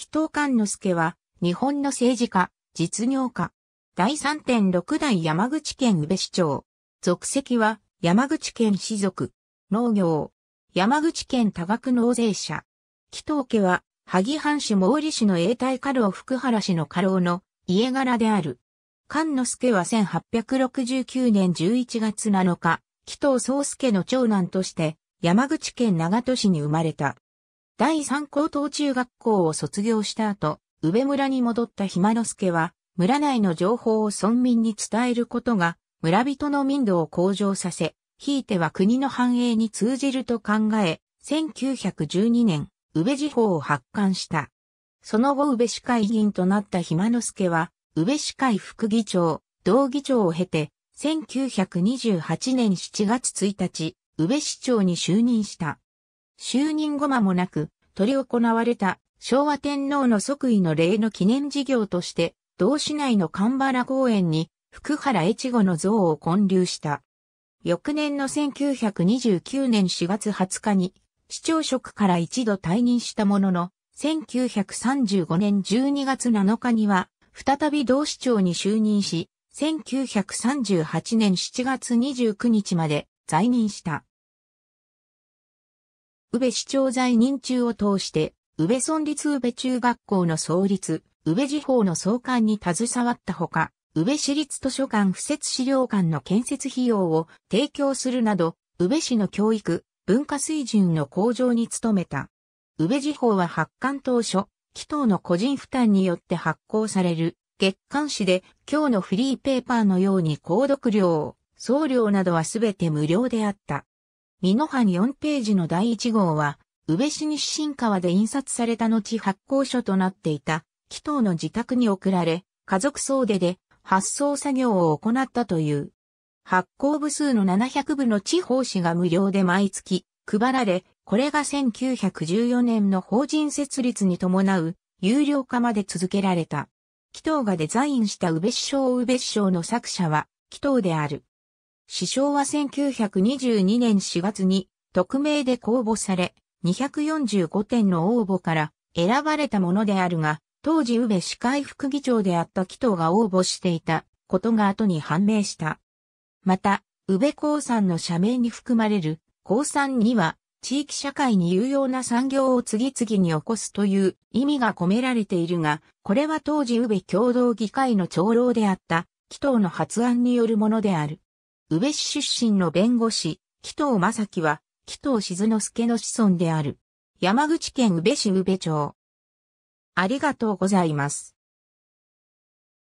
紀藤官之助は、日本の政治家、実業家。第3.6代山口県宇部市長。属籍は、山口県士族。農業。山口県多額納税者。紀藤家は、萩藩市毛利市の永代家老福原氏の家老の家柄である。菅之助は1869年11月7日、紀藤宗助の長男として、山口県長門市に生まれた。第三高等中学校を卒業した後、宇部村に戻った暇す助は、村内の情報を村民に伝えることが、村人の民度を向上させ、ひいては国の繁栄に通じると考え、1912年、宇部時報を発刊した。その後宇部市会議員となった暇す助は、宇部市会副議長、同議長を経て、1928年7月1日、宇部市長に就任した。就任後間もなく、取り行われた昭和天皇の即位の礼の記念事業として、同市内の神原公園に福原越後の像を建立した。翌年の1929年4月20日に、市長職から一度退任したものの、1935年12月7日には、再び同市長に就任し、1938年7月29日まで在任した。宇部市長在任中を通して、宇部村立宇部中学校の創立、宇部地方の創刊に携わったほか、宇部市立図書館附設資料館の建設費用を提供するなど、宇部市の教育、文化水準の向上に努めた。宇部地方は発刊当初、紀藤の個人負担によって発行される月刊誌で今日のフリーペーパーのように購読料、送料などはすべて無料であった。美濃藩4ページの第1号は、宇部市西新川で印刷された後発行書となっていた、紀藤の自宅に送られ、家族総出で発送作業を行ったという。発行部数の700部の地方紙が無料で毎月配られ、これが1914年の法人設立に伴う有料化まで続けられた。紀藤がデザインした宇部市章宇部市章の作者は紀藤である。首相は1922年4月に匿名で公募され、245点の応募から選ばれたものであるが、当時宇部市会副議長であった紀藤が応募していたことが後に判明した。また、宇部高山の社名に含まれる高山には地域社会に有用な産業を次々に起こすという意味が込められているが、これは当時宇部共同議会の長老であった紀藤の発案によるものである。宇部市出身の弁護士、紀藤正樹は、紀藤静之助の子孫である。山口県宇部市宇部町。ありがとうございます。